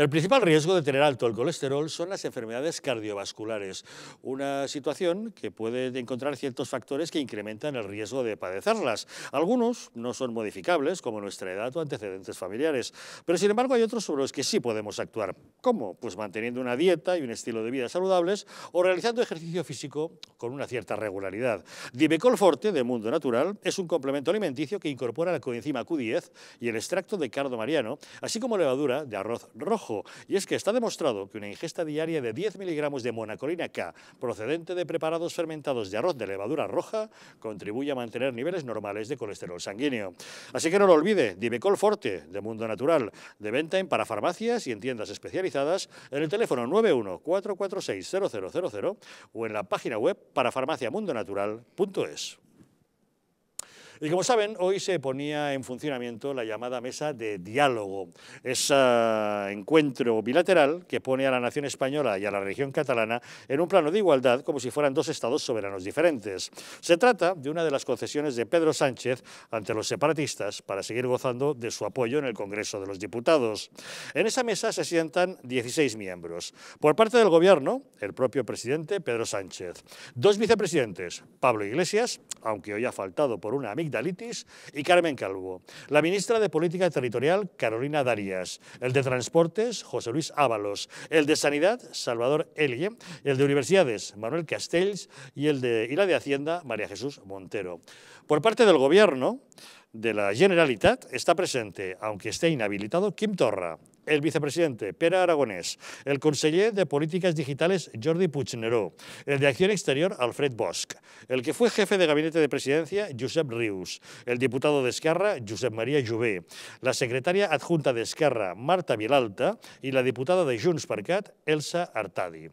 A: El principal riesgo de tener alto el colesterol son las enfermedades cardiovasculares, una situación que puede encontrar ciertos factores que incrementan el riesgo de padecerlas. Algunos no son modificables, como nuestra edad o antecedentes familiares, pero sin embargo hay otros sobre los que sí podemos actuar. ¿Cómo? Pues manteniendo una dieta y un estilo de vida saludables o realizando ejercicio físico con una cierta regularidad. Dimecol Forte, de Mundo Natural, es un complemento alimenticio que incorpora la coenzima Q10 y el extracto de cardo mariano, así como levadura de arroz rojo y es que está demostrado que una ingesta diaria de 10 miligramos de monacolina K, procedente de preparados fermentados de arroz de levadura roja, contribuye a mantener niveles normales de colesterol sanguíneo. Así que no lo olvide, Dibecol Forte, de Mundo Natural, de venta en parafarmacias y en tiendas especializadas, en el teléfono 914460000 o en la página web parafarmaciamundonatural.es. Y como saben, hoy se ponía en funcionamiento la llamada mesa de diálogo, ese ah, encuentro bilateral que pone a la nación española y a la región catalana en un plano de igualdad como si fueran dos estados soberanos diferentes. Se trata de una de las concesiones de Pedro Sánchez ante los separatistas para seguir gozando de su apoyo en el Congreso de los Diputados. En esa mesa se sientan 16 miembros. Por parte del Gobierno, el propio presidente Pedro Sánchez. Dos vicepresidentes, Pablo Iglesias, aunque hoy ha faltado por una amiga. Dalitis y Carmen Calvo, la ministra de Política Territorial, Carolina Darias, el de Transportes, José Luis Ábalos, el de Sanidad, Salvador Elie, el de Universidades, Manuel Castells y, el de, y la de Hacienda, María Jesús Montero. Por parte del Gobierno, de la Generalitat está presente, aunque esté inhabilitado, Kim Torra, el vicepresidente Pere Aragonès, el conseller de Políticas Digitales Jordi Puigneró, el de Acción Exterior Alfred Bosch, el que fue jefe de gabinete de presidencia Josep Rius, el diputado de Esquerra Josep Maria Jové, la secretaria adjunta d'Esquerra Marta Vilalta y la diputada de Junts per Cat Elsa Artadi.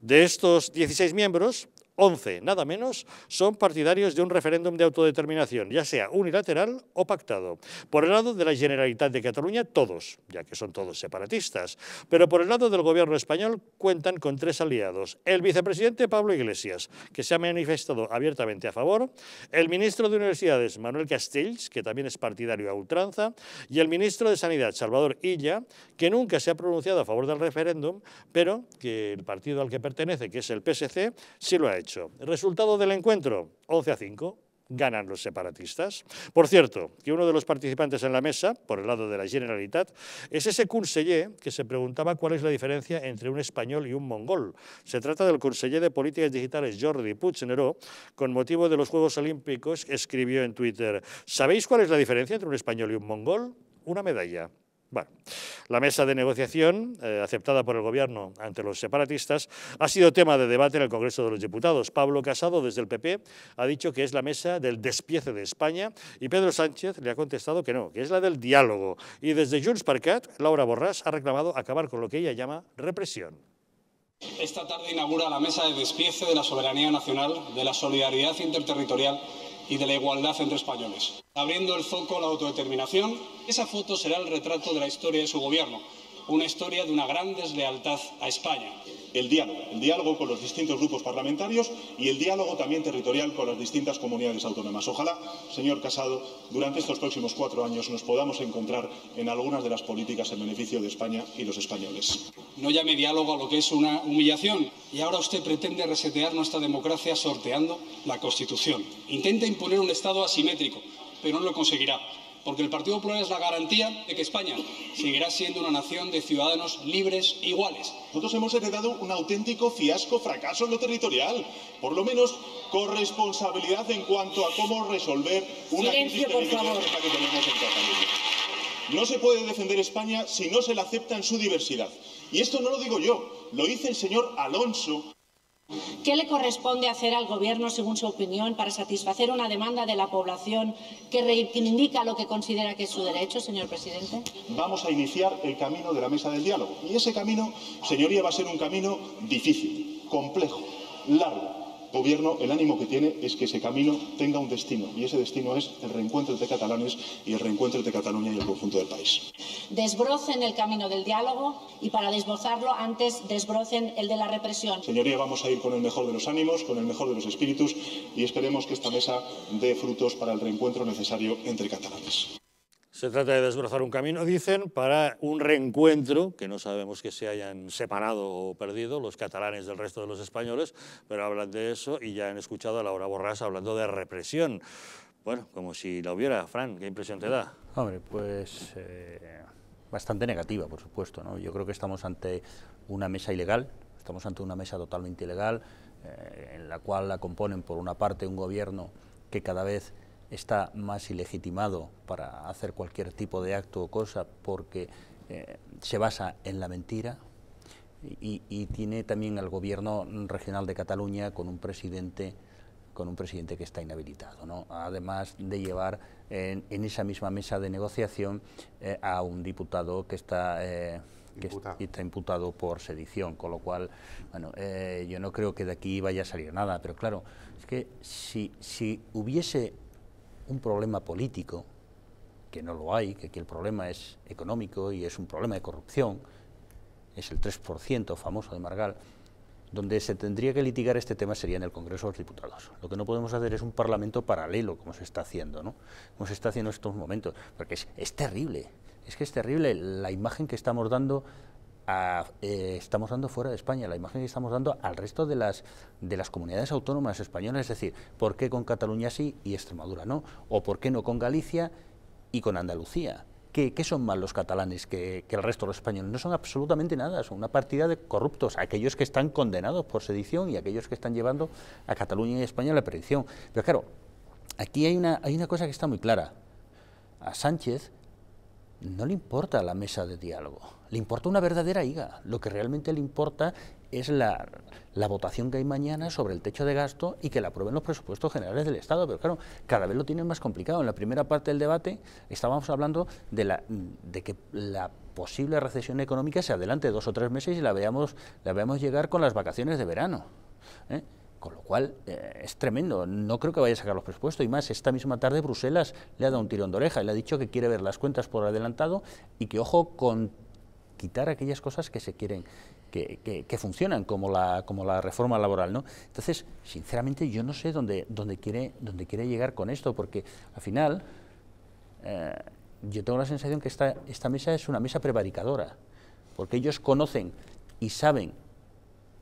A: De estos 16 miembros, 11, nada menos, son partidarios de un referéndum de autodeterminación, ya sea unilateral o pactado. Por el lado de la Generalitat de Cataluña, todos, ya que son todos separatistas. Pero por el lado del gobierno español cuentan con tres aliados. El vicepresidente Pablo Iglesias, que se ha manifestado abiertamente a favor, el ministro de Universidades, Manuel Castells, que también es partidario a ultranza, y el ministro de Sanidad, Salvador Illa, que nunca se ha pronunciado a favor del referéndum, pero que el partido al que pertenece, que es el PSC, sí lo ha hecho. El resultado del encuentro, 11 a 5, ganan los separatistas. Por cierto, que uno de los participantes en la mesa, por el lado de la Generalitat, es ese conseller que se preguntaba cuál es la diferencia entre un español y un mongol. Se trata del conseller de Políticas Digitales Jordi Puigneró, con motivo de los Juegos Olímpicos, escribió en Twitter, ¿sabéis cuál es la diferencia entre un español y un mongol? Una medalla. Bueno, la mesa de negociación, eh, aceptada por el Gobierno ante los separatistas, ha sido tema de debate en el Congreso de los Diputados. Pablo Casado, desde el PP, ha dicho que es la mesa del despiece de España y Pedro Sánchez le ha contestado que no, que es la del diálogo. Y desde Junts per Laura Borràs ha reclamado acabar con lo que ella llama represión.
G: Esta tarde inaugura la mesa de despiece de la soberanía nacional, de la solidaridad interterritorial y de la igualdad entre españoles, abriendo el foco a la autodeterminación. Esa foto será el retrato de la historia de su gobierno, una historia de una gran deslealtad a España el diálogo, el
H: diálogo con los distintos grupos parlamentarios y el diálogo también territorial con las distintas comunidades autónomas. Ojalá, señor Casado, durante estos próximos cuatro años nos podamos encontrar en algunas de las políticas en beneficio de España y los españoles.
G: No llame diálogo a lo que es una humillación y ahora usted pretende resetear nuestra democracia sorteando la Constitución. Intenta imponer un Estado asimétrico, pero no lo conseguirá porque el Partido Popular es la garantía de que España seguirá siendo una nación de ciudadanos libres e iguales.
H: Nosotros hemos heredado un auténtico fiasco, fracaso en lo territorial. Por lo menos, corresponsabilidad en cuanto a cómo resolver una crisis que tenemos No se puede defender España si no se la acepta en su diversidad. Y esto no lo digo yo, lo dice el señor Alonso
G: ¿Qué le corresponde hacer al Gobierno, según su opinión, para satisfacer una demanda de la población que reivindica lo que considera que es su derecho, señor presidente?
H: Vamos a iniciar el camino de la mesa del diálogo. Y ese camino, señoría, va a ser un camino difícil, complejo, largo gobierno el ánimo que tiene es que ese camino tenga un destino y ese destino es el reencuentro entre catalanes y el reencuentro entre Cataluña y el conjunto del país.
G: Desbrocen el camino del diálogo y para desbrozarlo antes desbrocen el de la represión.
H: Señoría, vamos a ir con el mejor de los ánimos, con el mejor de los espíritus y esperemos que esta mesa dé frutos para el reencuentro necesario entre catalanes.
A: Se trata de desbrozar un camino, dicen, para un reencuentro, que no sabemos que se hayan separado o perdido los catalanes del resto de los españoles, pero hablan de eso y ya han escuchado a Laura Borrás hablando de represión. Bueno, como si la hubiera, Fran, ¿qué impresión te da?
F: Hombre, pues eh, bastante negativa, por supuesto. ¿no? Yo creo que estamos ante una mesa ilegal, estamos ante una mesa totalmente ilegal, eh, en la cual la componen, por una parte, un gobierno que cada vez está más ilegitimado para hacer cualquier tipo de acto o cosa porque eh, se basa en la mentira y, tiene también al gobierno regional de Cataluña con un presidente con un presidente que está inhabilitado, ¿no? además de llevar en, esa misma mesa de negociación eh, a un diputado que está eh, que imputado. está imputado por sedición, con lo cual, bueno, yo no creo que de aquí vaya a salir nada, pero claro, es que si, si hubiese un problema político, que no lo hay, que aquí el problema es económico y es un problema de corrupción, es el 3% famoso de Margal, donde se tendría que litigar este tema sería en el Congreso de los Diputados. Lo que no podemos hacer es un parlamento paralelo, como se está haciendo, ¿no? como se está haciendo en estos momentos, porque es, es terrible, es que es terrible la imagen que estamos dando eh, estamos dando fuera de España, la imagen que estamos dando al resto de las, de las comunidades autónomas españolas, es decir, ¿por qué con Cataluña sí y Extremadura no? ¿O por qué no con Galicia y con Andalucía? ¿Qué, son más los catalanes que, que, el resto de los españoles? No son absolutamente nada, son una partida de corruptos, aquellos que están condenados por sedición y aquellos que están llevando a Cataluña y España a la perdición. Pero claro, aquí hay una, hay una cosa que está muy clara. A Sánchez no le importa la mesa de diálogo, le importa una verdadera higa. Lo que realmente le importa es la, votación que hay mañana sobre el techo de gasto y que la aprueben los presupuestos generales del Estado. Pero claro, cada vez lo tienen más complicado. En la primera parte del debate estábamos hablando de, la, de que la posible recesión económica se adelante dos o tres meses y la veamos, la veamos llegar con las vacaciones de verano. ¿eh? Con lo cual, eh, es tremendo. No creo que vaya a sacar los presupuestos. Y más, esta misma tarde Bruselas le ha dado un tirón de oreja y le ha dicho que quiere ver las cuentas por adelantado y que, ojo, con quitar aquellas cosas que se quieren que, que, funcionan como la, como la reforma laboral. ¿no? Entonces, sinceramente, yo no sé dónde, dónde, quiere, dónde quiere llegar con esto, porque al final eh, yo tengo la sensación que esta, esta mesa es una mesa prevaricadora, porque ellos conocen y saben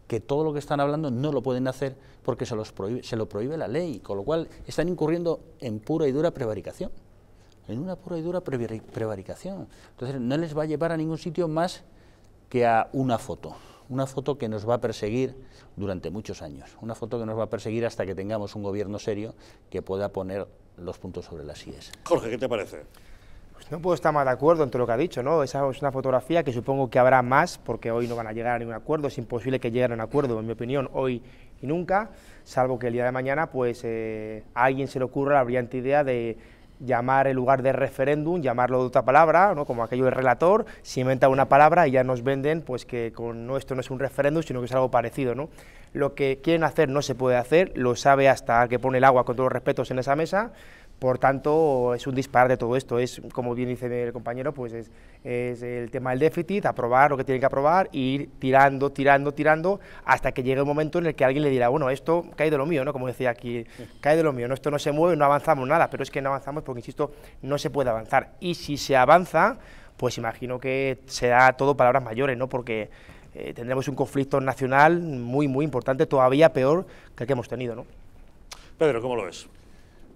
F: que todo lo que están hablando no lo pueden hacer porque se, los se lo prohíbe la ley, con lo cual están incurriendo en pura y dura prevaricación, en una pura y dura prevaricación. Entonces no les va a llevar a ningún sitio más que a una foto, una foto que nos va a perseguir durante muchos años, una foto que nos va a perseguir hasta que tengamos un gobierno serio que pueda poner los puntos sobre las IES. Jorge, ¿qué te parece?
C: Pues no puedo estar más de acuerdo entre lo que ha dicho, ¿no? Esa es una fotografía que supongo que habrá más, porque hoy no van a llegar a ningún acuerdo, es imposible que lleguen a un acuerdo, en mi opinión, hoy y nunca, salvo que el día de mañana pues eh, a alguien se le ocurra la brillante idea de llamar el lugar de referéndum, llamarlo de otra palabra, ¿no? como aquello del relator, se inventa una palabra y ya nos venden pues que con, esto no es un referéndum, sino que es algo parecido. ¿no? Lo que quieren hacer no se puede hacer, lo sabe hasta que pone el agua con todos los respetos en esa mesa, por tanto, es un disparo de todo esto. Es, como bien dice el compañero, pues es, el tema del déficit, aprobar lo que tienen que aprobar, e ir tirando, tirando, tirando, hasta que llegue un momento en el que alguien le dirá, bueno, esto cae de lo mío, ¿no? Como decía aquí, cae de lo mío, esto no se mueve, no avanzamos nada, pero es que no avanzamos porque, insisto, no se puede avanzar. Y si se avanza, pues imagino que será todo palabras mayores, ¿no? Porque eh, tendremos un conflicto nacional muy, muy importante, todavía peor que el que hemos tenido, ¿no?
A: Pedro, ¿cómo lo ves?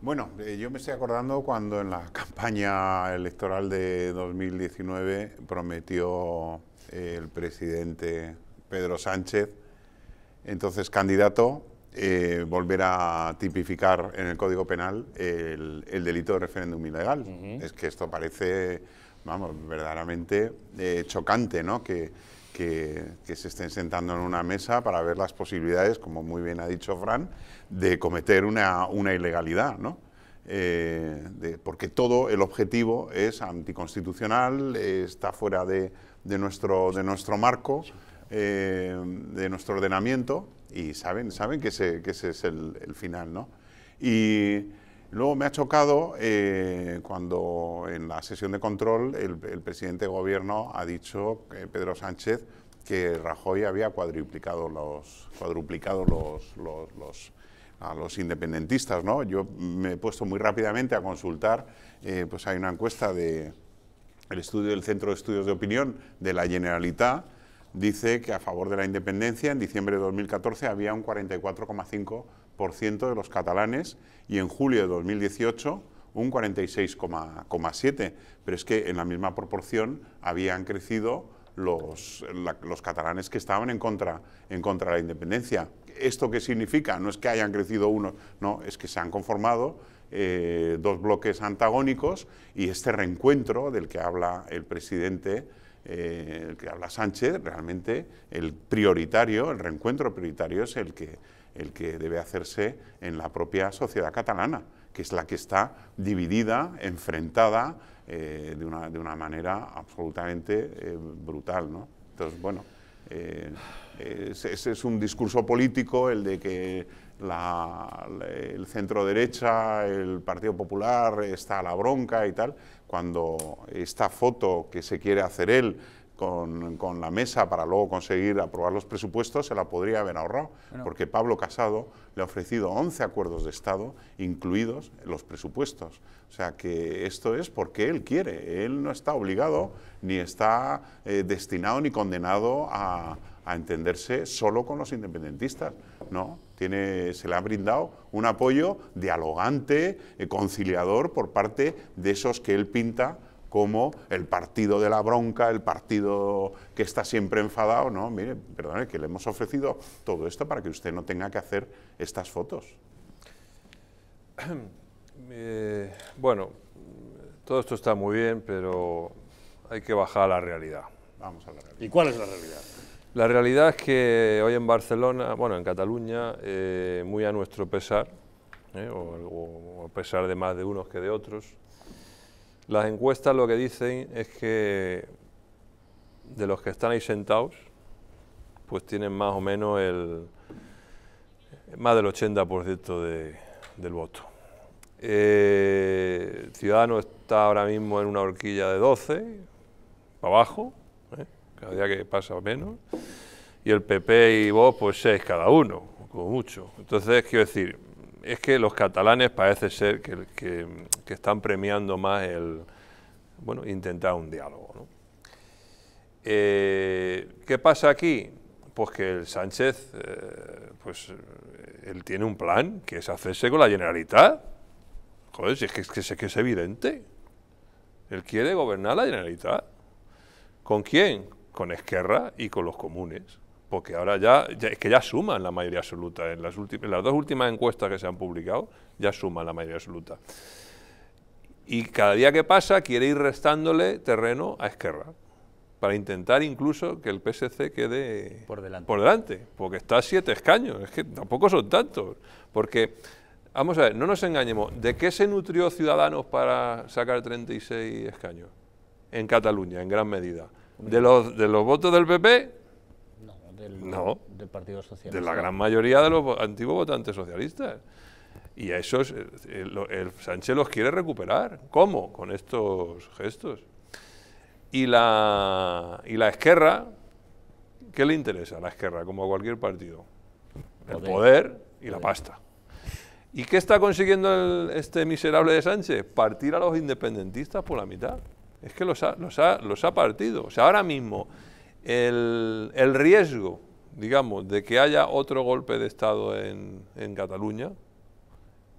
A: Bueno,
D: eh, yo me estoy acordando cuando en la [laughs] campaña electoral de 2019 prometió eh, el presidente Pedro Sánchez, entonces candidato, eh, volver a tipificar en el Código Penal el, delito de referéndum ilegal. Es que esto parece, vamos, verdaderamente chocante, ¿no? que, se estén sentando en una mesa para ver las posibilidades, como muy bien ha dicho Fran, de cometer una, una ilegalidad, ¿no? Eh, porque todo el objetivo es anticonstitucional, está fuera de, de, nuestro, de nuestro marco, eh, de nuestro ordenamiento, y saben, saben que ese, que ese es el, final, ¿no? Y luego me ha chocado eh, cuando en la sesión de control el, presidente de gobierno ha dicho, Pedro Sánchez, que Rajoy había cuadruplicado los, cuadruplicado los a los independentistas, ¿no? Yo me he puesto muy rápidamente a consultar, eh, pues hay una encuesta de el estudio del Centro de Estudios de Opinión de la Generalitat, dice que a favor de la independencia en diciembre de 2014 había un 44,5% de los catalanes y en julio de 2018 un 46,7%, pero es que en la misma proporción habían crecido los, los catalanes que estaban en contra, en contra de la independencia. ¿Esto qué significa? No es que hayan crecido unos, no, es que se han conformado eh, dos bloques antagónicos y este reencuentro del que habla el presidente, eh, el que habla Sánchez, realmente el prioritario, el reencuentro prioritario es el que, el que debe hacerse en la propia sociedad catalana, que es la que está dividida, enfrentada eh, de, una, de, una, manera absolutamente brutal. ¿no? Entonces, bueno ese es un discurso político, el de que el centro derecha, el Partido Popular está a la bronca y tal, cuando esta foto que se quiere hacer él con, la mesa para luego conseguir aprobar los presupuestos, se la podría haber ahorrado, porque Pablo Casado le ha ofrecido 11 acuerdos de Estado, incluidos los presupuestos. O sea que esto es porque él quiere, él no está obligado, ni está eh, destinado ni condenado a, entenderse solo con los independentistas, ¿no? Tiene, se le ha brindado un apoyo dialogante, eh, conciliador por parte de esos que él pinta como el partido de la bronca, el partido que está siempre enfadado. No, mire, perdone, que le hemos ofrecido todo esto para que usted no tenga que hacer estas fotos.
E: [clears throat] Eh, bueno, todo esto está muy bien, pero hay que bajar a la realidad.
D: Vamos a la realidad. ¿Y cuál es la realidad?
E: La realidad es que hoy en Barcelona, bueno, en Cataluña, eh, muy a nuestro pesar, ¿eh? o a pesar de más de unos que de otros, las encuestas lo que dicen es que de los que están ahí sentados, pues tienen más o menos el más del 80% de, del voto. Eh, Ciudadano está ahora mismo en una horquilla de 12, abajo, ¿eh? cada día que pasa menos, y el PP y vos pues 6 cada uno, como mucho. Entonces, quiero decir, es que los catalanes parece ser que, están premiando más el, bueno, intentar un diálogo. ¿no? Eh, ¿Qué pasa aquí? Pues que el Sánchez, eh, pues eh, él tiene un plan, que es hacerse con la Generalitat. Joder, si es que, es que es evidente. Él quiere gobernar la Generalitat. ¿Con quién? Con Esquerra y con los comunes porque ahora ya, es que ya suman la mayoría absoluta. En las, las dos últimas encuestas que se han publicado, ya suman la mayoría absoluta. Y cada día que pasa quiere ir restándole terreno a Esquerra, para intentar incluso que el PSC quede por delante, porque está a siete escaños, es que tampoco son tantos, porque, vamos a ver, no nos engañemos, ¿de qué se nutrió Ciudadanos para sacar 36 escaños? En Cataluña, en gran medida. ¿De los, de los votos del PP no, del Partido Socialista. De la gran mayoría de los antiguos votantes socialistas. Y a esos eh, el, Sánchez los quiere recuperar. ¿Cómo? Con estos gestos. Y la, y la Esquerra, ¿qué le interesa a la Esquerra, como a cualquier partido? El poder, y la pasta. ¿Y qué está consiguiendo este miserable de Sánchez? Partir a los independentistas por la mitad. Es que los ha, los ha, los ha partido. O sea, ahora mismo el, riesgo, digamos, de que haya otro golpe de Estado en, Cataluña,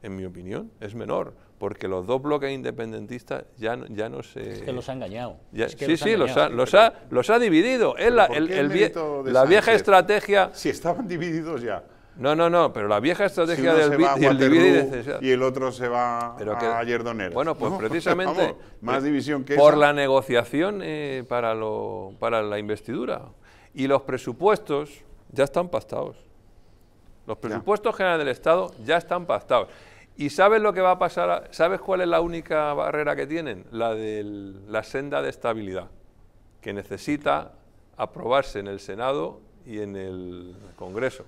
E: en mi opinión, es menor, porque los dos bloques independentistas ya no, ya no se... Es que los ha engañado. sí, sí, los, ha, ha, ha dividido. el, la vieja estrategia... Si estaban divididos ya. No, no, no, pero la vieja estrategia del y el y, el otro se va a Bueno, pues [laughs] precisamente más división que por la negociación eh, para, para la investidura. Y los presupuestos ya están pactados. Los presupuestos generales del Estado ya están pactados. ¿Y sabes lo que va a pasar? ¿Sabes cuál es la única barrera que tienen? La de la senda de estabilidad, que necesita aprobarse en el Senado y en el Congreso.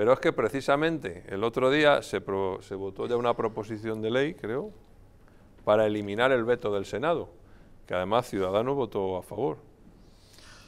E: Pero es que precisamente el otro día se, votó ya una proposición de ley, creo, para eliminar el veto del Senado, que además Ciudadanos votó a favor.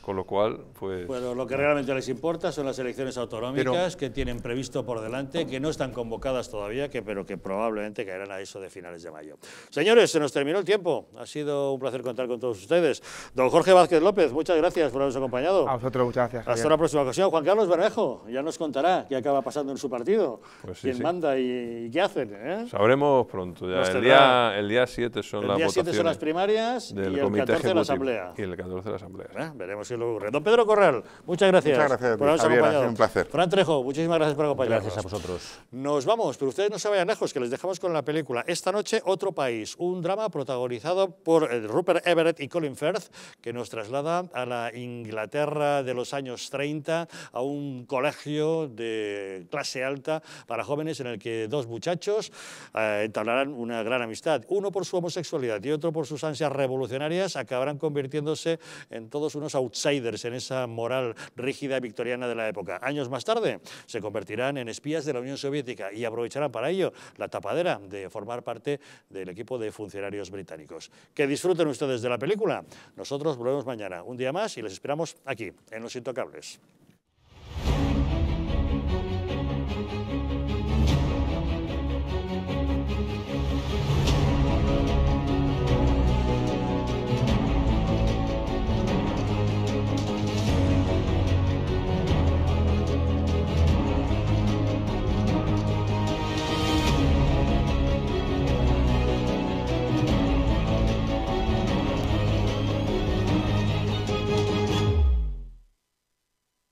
E: Con lo cual, pues... Bueno, lo que
A: realmente les importa son las elecciones autonómicas que tienen previsto por delante, que no están convocadas todavía, que, pero que probablemente caerán a eso de finales de mayo. Señores, se nos terminó el tiempo. Ha sido un placer contar con todos ustedes. Don Jorge Vázquez López, muchas gracias por habernos acompañado. A
C: vosotros, muchas gracias. Hasta la
A: próxima ocasión. Juan Carlos Bermejo ya nos contará qué acaba pasando en su partido, pues quién manda y, qué hacen. ¿eh?
E: Sabremos pronto. Ya. El, día, el día 7 son las votaciones. primarias y el 14 la Asamblea. Y el 14 de la Asamblea.
A: Veremos Don Pedro Corral, muchas gracias. Muchas gracias, por habernos Javier, un placer. Fran Trejo, muchísimas gracias por acompañarnos. Gracias a vosotros. Nos vamos, pero ustedes no se vayan lejos, que les dejamos con la película Esta noche, otro país, un drama protagonizado por eh, Rupert Everett y Colin Firth, que nos traslada a la Inglaterra de los años 30, a un colegio de clase alta para jóvenes en el que dos muchachos eh, entablarán una gran amistad. Uno por su homosexualidad y otro por sus ansias revolucionarias acabarán convirtiéndose en todos unos outsiders en esa moral rígida victoriana de la época. Años más tarde se convertirán en espías de la Unión Soviética y aprovecharán para ello la tapadera de formar parte del equipo de funcionarios británicos. Que disfruten ustedes de la película. Nosotros volvemos mañana, un día más, y les esperamos aquí, en Los Intocables.